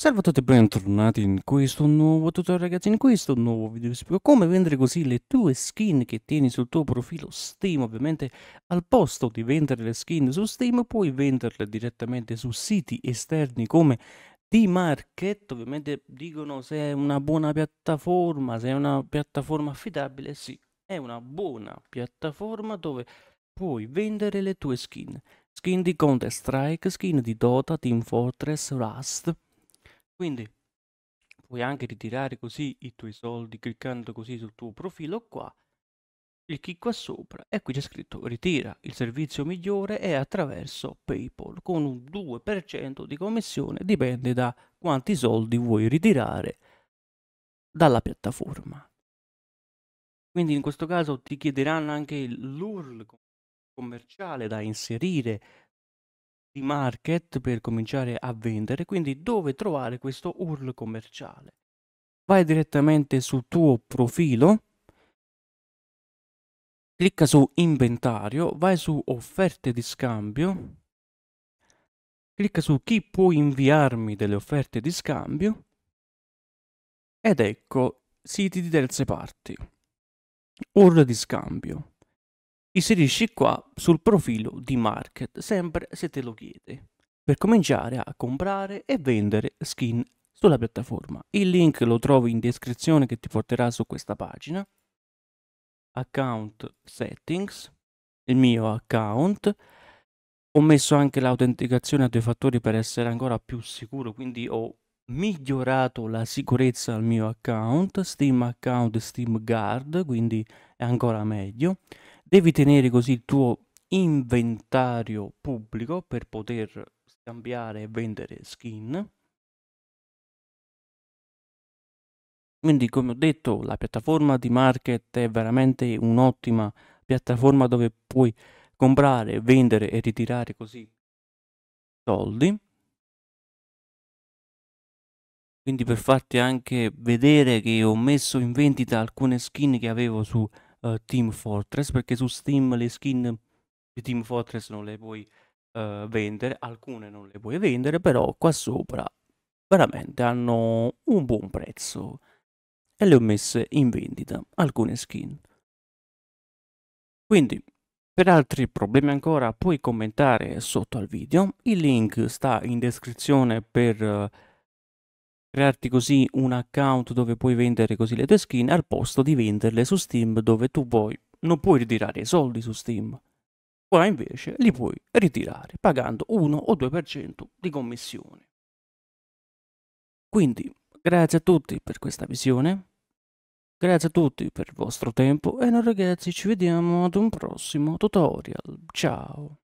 Salve a tutti e bentornati in questo nuovo tutorial ragazzi, in questo nuovo video vi spiego come vendere così le tue skin che tieni sul tuo profilo Steam ovviamente al posto di vendere le skin su Steam puoi venderle direttamente su siti esterni come D-Market ovviamente dicono se è una buona piattaforma, se è una piattaforma affidabile sì, è una buona piattaforma dove puoi vendere le tue skin skin di Counter Strike, skin di Dota, Team Fortress, Rust quindi puoi anche ritirare così i tuoi soldi cliccando così sul tuo profilo qua clicchi qua sopra e qui c'è scritto ritira il servizio migliore è attraverso paypal con un 2% di commissione dipende da quanti soldi vuoi ritirare dalla piattaforma quindi in questo caso ti chiederanno anche l'url commerciale da inserire di market per cominciare a vendere, quindi dove trovare questo URL commerciale. Vai direttamente sul tuo profilo, clicca su inventario, vai su offerte di scambio, clicca su chi può inviarmi delle offerte di scambio ed ecco siti di terze parti, URL di scambio. Inserisci qua sul profilo di Market, sempre se te lo chiede, per cominciare a comprare e vendere skin sulla piattaforma. Il link lo trovi in descrizione che ti porterà su questa pagina. Account Settings, il mio account. Ho messo anche l'autenticazione a due fattori per essere ancora più sicuro, quindi ho migliorato la sicurezza al mio account, Steam Account Steam Guard, quindi è ancora meglio. Devi tenere così il tuo inventario pubblico per poter scambiare e vendere skin. Quindi, come ho detto, la piattaforma di Market è veramente un'ottima piattaforma dove puoi comprare, vendere e ritirare così soldi. Quindi per farti anche vedere che ho messo in vendita alcune skin che avevo su uh, Team Fortress, perché su Steam le skin di Team Fortress non le puoi uh, vendere, alcune non le puoi vendere, però qua sopra veramente hanno un buon prezzo e le ho messe in vendita alcune skin. Quindi, per altri problemi ancora puoi commentare sotto al video, il link sta in descrizione per... Uh, crearti così un account dove puoi vendere così le tue skin al posto di venderle su Steam dove tu vuoi. Non puoi ritirare i soldi su Steam. Qua invece li puoi ritirare pagando 1 o 2% di commissione. Quindi, grazie a tutti per questa visione. Grazie a tutti per il vostro tempo e noi ragazzi ci vediamo ad un prossimo tutorial. Ciao!